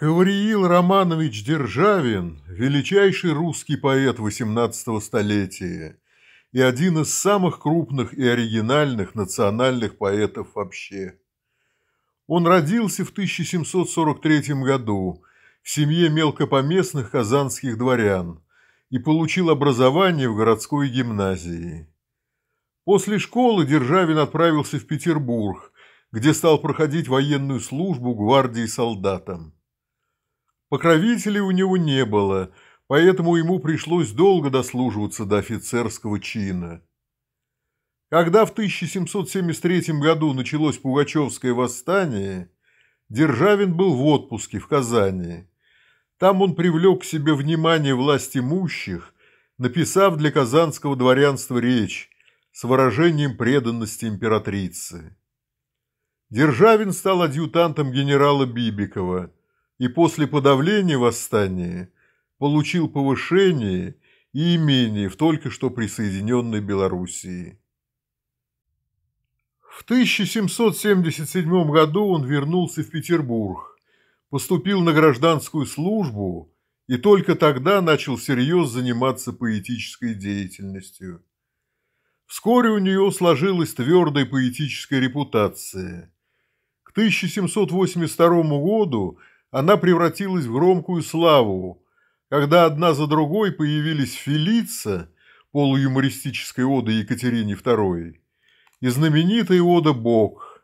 Гавриил Романович Державин – величайший русский поэт XVIII столетия и один из самых крупных и оригинальных национальных поэтов вообще. Он родился в 1743 году в семье мелкопоместных казанских дворян и получил образование в городской гимназии. После школы Державин отправился в Петербург, где стал проходить военную службу гвардии солдатам. Покровителей у него не было, поэтому ему пришлось долго дослуживаться до офицерского чина. Когда в 1773 году началось Пугачевское восстание, Державин был в отпуске в Казани. Там он привлек к себе внимание власть имущих, написав для казанского дворянства речь с выражением преданности императрицы. Державин стал адъютантом генерала Бибикова – и после подавления восстания получил повышение и имение в только что присоединенной Белоруссии. В 1777 году он вернулся в Петербург, поступил на гражданскую службу и только тогда начал всерьез заниматься поэтической деятельностью. Вскоре у нее сложилась твердая поэтическая репутация. К 1782 году она превратилась в громкую славу, когда одна за другой появились Фелица, полуюмористической ода Екатерине II, и знаменитая ода «Бог».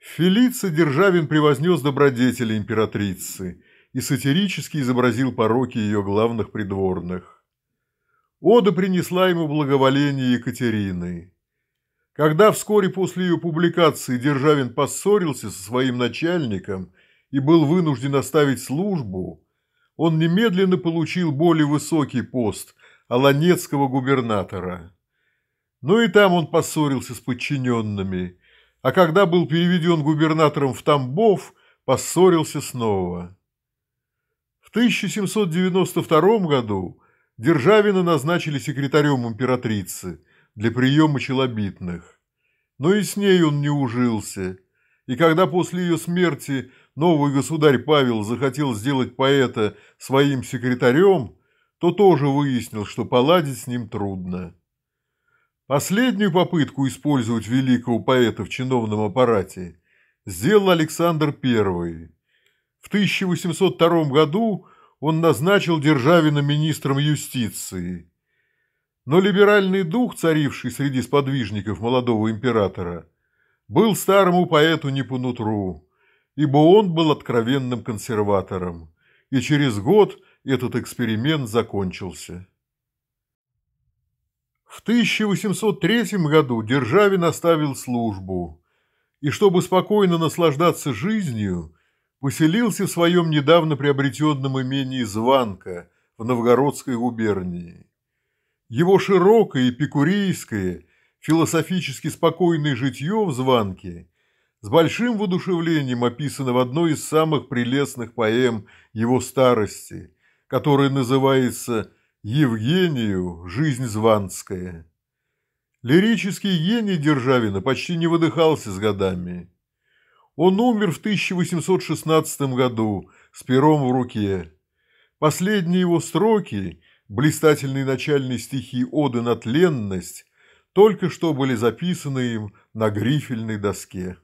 Фелица Державин превознес добродетели императрицы и сатирически изобразил пороки ее главных придворных. Ода принесла ему благоволение Екатерины. Когда вскоре после ее публикации Державин поссорился со своим начальником – и был вынужден оставить службу, он немедленно получил более высокий пост аланецкого губернатора. Но и там он поссорился с подчиненными, а когда был переведен губернатором в Тамбов, поссорился снова. В 1792 году Державина назначили секретарем императрицы для приема челобитных. Но и с ней он не ужился, и когда после ее смерти новый государь Павел захотел сделать поэта своим секретарем, то тоже выяснил, что поладить с ним трудно. Последнюю попытку использовать великого поэта в чиновном аппарате сделал Александр I. В 1802 году он назначил Державина министром юстиции. Но либеральный дух, царивший среди сподвижников молодого императора, был старому поэту не по нутру ибо он был откровенным консерватором, и через год этот эксперимент закончился. В 1803 году Державин оставил службу и, чтобы спокойно наслаждаться жизнью, поселился в своем недавно приобретенном имении Званка в Новгородской губернии. Его широкое и пикурийское, философически спокойное житье в Званке – с большим воодушевлением описано в одной из самых прелестных поэм его старости, которая называется «Евгению. Жизнь званская». Лирический гений Державина почти не выдыхался с годами. Он умер в 1816 году с пером в руке. Последние его строки, блистательные начальные стихи «Оды на тленность», только что были записаны им на грифельной доске.